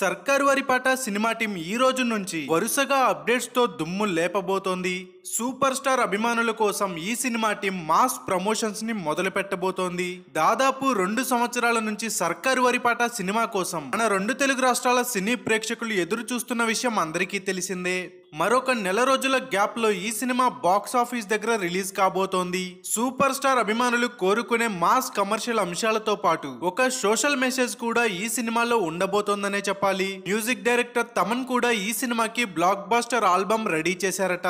సర్కార్ Vaari Paata cinema team ఈ రోజు నుంచి వరుసగా అప్డేట్స్తో దుమ్ము లేపబోతోంది సూపర్ స్టార్ అభిమానుల కోసం ఈ సినిమా టీం మాస్ ప్రమోషన్స్ ని మొదలు పెట్టబోతోంది దాదాపు రెండు సంవత్సరాల నుంచి సర్కార్ వరిపాట సినిమా కోసం మన రెండు తెలుగు రాష్ట్రాల సినీ ప్రేక్షకులు ఎదురు చూస్తున్న విషయం అందరికీ తెలిసిందే మరొక నెల రోజుల గ్యాప్ లో ఈ సినిమా బాక్స్ ఆఫీస్ దగ్గర రిలీజ్ కాబోతోంది సూపర్ స్టార్ అభిమానులు కోరుకునే మాస్ కమర్షియల్ అంశాలతో పాటు ఒక సోషల్ మెసేజ్ కూడా ఈ సినిమాలో ఉండబోతోందనే చెప్పాలి మ్యూజిక్ డైరెక్టర్ తమన్ కూడా ఈ సినిమాకి బ్లాక్ బాస్టర్ ఆల్బమ్ రెడీ చేశారట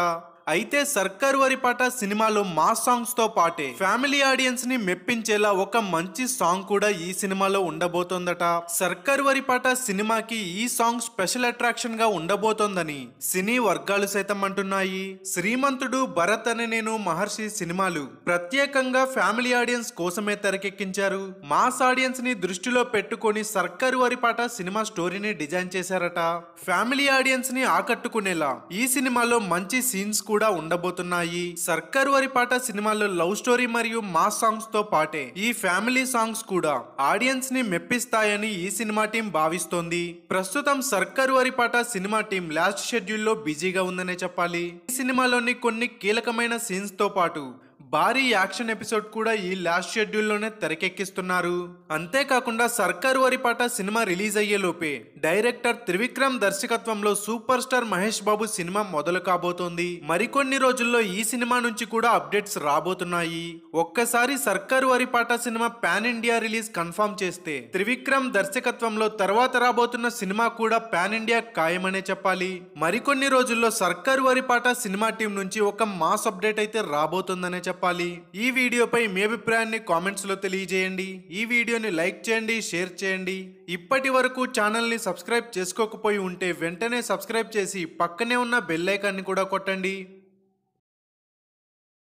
అయితే సర్కార్ వారి పాట సినిమాలో మా సాంగ్స్ తో పాటే ఫ్యామిలీ ఆడియన్స్ ని మెప్పించేలా ఒక మంచి సాంగ్ కూడా ఈ సినిమాలో ఉండబోతోందట సర్కార్ వారి పాట సినిమాకి ఈ సాంగ్ స్పెషల్ అట్రాక్షన్ గా ఉండబోతోందని సినీ వర్గాలు సైతం అంటున్నాయి శ్రీమంతుడు భరత్ అని నేను మహర్షి సినిమాలు ప్రత్యేకంగా ఫ్యామిలీ ఆడియన్స్ కోసమే తెరకెక్కించారు మాస్ ఆడియన్స్ ని దృష్టిలో పెట్టుకొని సర్కార్ వారి పాట సినిమా స్టోరీని డిజైన్ చేశారట ఫ్యామిలీ ఆడియన్స్ ని ఆకట్టుకునేలా ఈ సినిమాలో మంచి సీన్స్ కూడా ఉండబోతున్నాయి సర్కార్ పాట సినిమాలో లవ్ స్టోరీ మరియు మాస్ సాంగ్స్ తో పాటే ఈ ఫ్యామిలీ సాంగ్స్ కూడా ఆడియన్స్ ని మెప్పిస్తాయని ఈ సినిమా టీం భావిస్తోంది ప్రస్తుతం సర్కార్ పాట సినిమా టీం లాస్ట్ షెడ్యూల్లో బిజీగా ఉందనే చెప్పాలి ఈ సినిమాలోని కొన్ని కీలకమైన సీన్స్ తో పాటు భారీ యాక్షన్ ఎపిసోడ్ కూడా ఈ లాస్ట్ షెడ్యూల్లోనే తెరకెక్కిస్తున్నారు అంతేకాకుండా సర్కార్ వరిపాట సినిమా రిలీజ్ అయ్యే లోపే డైరెక్టర్ త్రివిక్రమ్ దర్శకత్వంలో super star Mahesh Babu cinema మొదలు కాబోతోంది మరికొన్ని రోజుల్లో ఈ సినిమా నుంచి కూడా అప్డేట్స్ రాబోతున్నాయి ఒక్కసారి Sarkar Vaari Paata cinema pan India release confirm చేస్తే త్రివిక్రమ్ దర్శకత్వంలో తర్వాత రాబోతున్న సినిమా కూడా పాన్ ఇండియా ఖాయమనే చెప్పాలి మరికొన్ని రోజుల్లో సర్కార్ వరిపాట సినిమా టీం నుంచి ఒక మాస్ అప్డేట్ అయితే రాబోతుందనే చెప్పాలి చెప్పాలి ఈ వీడియోపై మీ అభిప్రాయాన్ని కామెంట్స్లో తెలియజేయండి ఈ వీడియోని లైక్ చేయండి షేర్ చేయండి ఇప్పటి వరకు ఛానల్ని సబ్స్క్రైబ్ చేసుకోకపోయి ఉంటే వెంటనే సబ్స్క్రైబ్ చేసి పక్కనే ఉన్న బెల్ కూడా కొట్టండి